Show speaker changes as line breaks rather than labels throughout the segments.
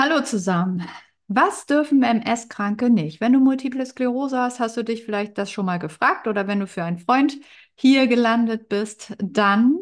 Hallo zusammen. Was dürfen MS-Kranke nicht? Wenn du multiple Sklerose hast, hast du dich vielleicht das schon mal gefragt oder wenn du für einen Freund hier gelandet bist, dann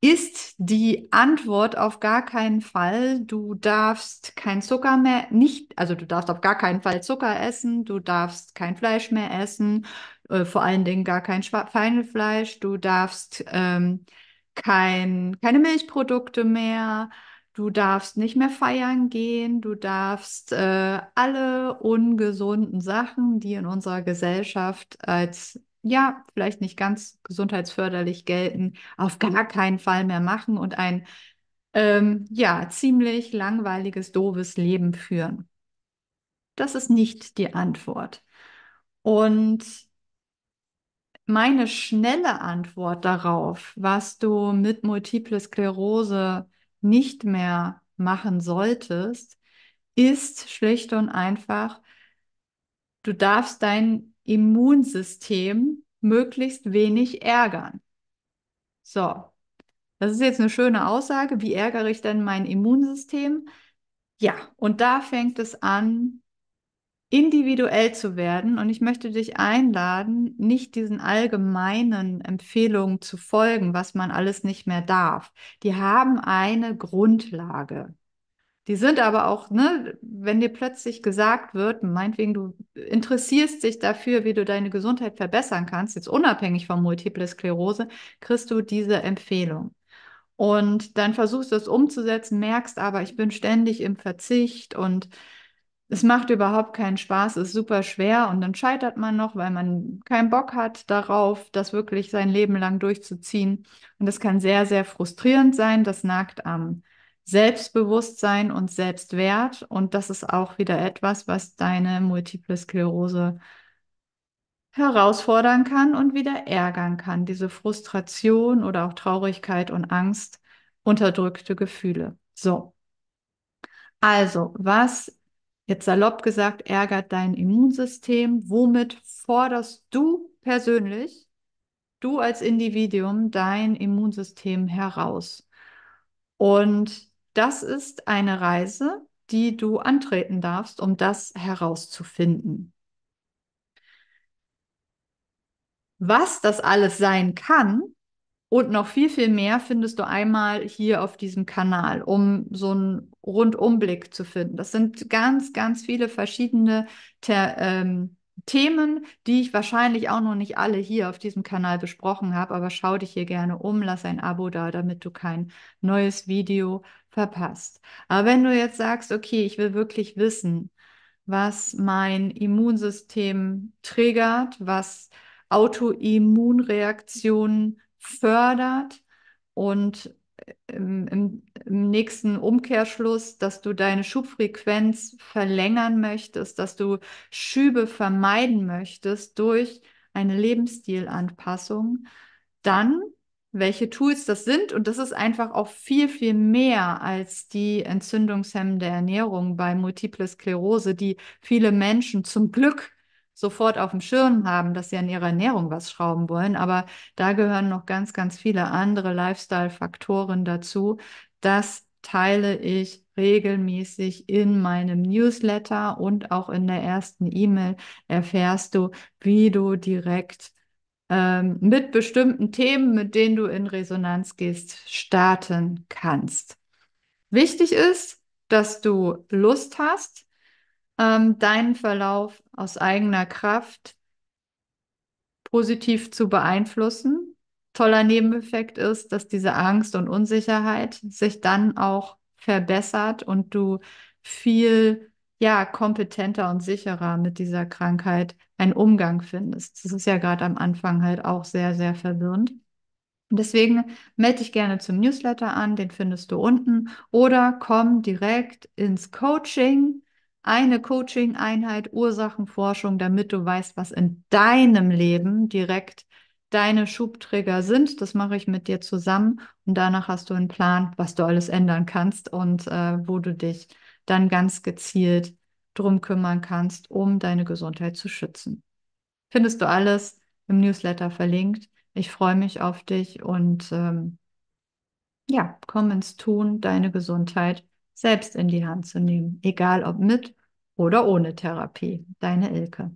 ist die Antwort auf gar keinen Fall, du darfst kein Zucker mehr, nicht, also du darfst auf gar keinen Fall Zucker essen, du darfst kein Fleisch mehr essen, äh, vor allen Dingen gar kein Feinfleisch, du darfst ähm, kein, keine Milchprodukte mehr, Du darfst nicht mehr feiern gehen, du darfst äh, alle ungesunden Sachen, die in unserer Gesellschaft als ja, vielleicht nicht ganz gesundheitsförderlich gelten, auf gar keinen Fall mehr machen und ein ähm, ja, ziemlich langweiliges, doofes Leben führen. Das ist nicht die Antwort. Und meine schnelle Antwort darauf, was du mit Multiple Sklerose nicht mehr machen solltest, ist schlicht und einfach, du darfst dein Immunsystem möglichst wenig ärgern. So, das ist jetzt eine schöne Aussage. Wie ärgere ich denn mein Immunsystem? Ja, und da fängt es an, individuell zu werden. Und ich möchte dich einladen, nicht diesen allgemeinen Empfehlungen zu folgen, was man alles nicht mehr darf. Die haben eine Grundlage. Die sind aber auch, ne, wenn dir plötzlich gesagt wird, meinetwegen, du interessierst dich dafür, wie du deine Gesundheit verbessern kannst, jetzt unabhängig von Multiple Sklerose, kriegst du diese Empfehlung. Und dann versuchst du es umzusetzen, merkst aber, ich bin ständig im Verzicht und es macht überhaupt keinen Spaß, ist super schwer und dann scheitert man noch, weil man keinen Bock hat darauf, das wirklich sein Leben lang durchzuziehen. Und das kann sehr, sehr frustrierend sein. Das nagt am Selbstbewusstsein und Selbstwert. Und das ist auch wieder etwas, was deine multiple Sklerose herausfordern kann und wieder ärgern kann. Diese Frustration oder auch Traurigkeit und Angst, unterdrückte Gefühle. So. Also, was jetzt salopp gesagt, ärgert dein Immunsystem. Womit forderst du persönlich, du als Individuum, dein Immunsystem heraus? Und das ist eine Reise, die du antreten darfst, um das herauszufinden. Was das alles sein kann, und noch viel, viel mehr findest du einmal hier auf diesem Kanal, um so einen Rundumblick zu finden. Das sind ganz, ganz viele verschiedene Ter ähm, Themen, die ich wahrscheinlich auch noch nicht alle hier auf diesem Kanal besprochen habe, aber schau dich hier gerne um, lass ein Abo da, damit du kein neues Video verpasst. Aber wenn du jetzt sagst, okay, ich will wirklich wissen, was mein Immunsystem triggert, was Autoimmunreaktionen fördert und äh, im, im, im, nächsten Umkehrschluss, dass du deine Schubfrequenz verlängern möchtest, dass du Schübe vermeiden möchtest durch eine Lebensstilanpassung, dann welche Tools das sind. Und das ist einfach auch viel, viel mehr als die entzündungshemmende Ernährung bei Multiple Sklerose, die viele Menschen zum Glück sofort auf dem Schirm haben, dass sie an ihrer Ernährung was schrauben wollen. Aber da gehören noch ganz, ganz viele andere Lifestyle-Faktoren dazu. Das teile ich regelmäßig in meinem Newsletter und auch in der ersten E-Mail erfährst du, wie du direkt ähm, mit bestimmten Themen, mit denen du in Resonanz gehst, starten kannst. Wichtig ist, dass du Lust hast, ähm, deinen Verlauf aus eigener Kraft positiv zu beeinflussen. Toller Nebeneffekt ist, dass diese Angst und Unsicherheit sich dann auch verbessert und du viel ja, kompetenter und sicherer mit dieser Krankheit einen Umgang findest. Das ist ja gerade am Anfang halt auch sehr, sehr verwirrend. deswegen melde dich gerne zum Newsletter an, den findest du unten, oder komm direkt ins Coaching eine Coaching-Einheit Ursachenforschung, damit du weißt, was in deinem Leben direkt deine Schubträger sind. Das mache ich mit dir zusammen und danach hast du einen Plan, was du alles ändern kannst und äh, wo du dich dann ganz gezielt drum kümmern kannst, um deine Gesundheit zu schützen. Findest du alles im Newsletter verlinkt. Ich freue mich auf dich und ähm, ja, komm ins Tun, deine Gesundheit selbst in die Hand zu nehmen, egal ob mit oder ohne Therapie. Deine Ilke.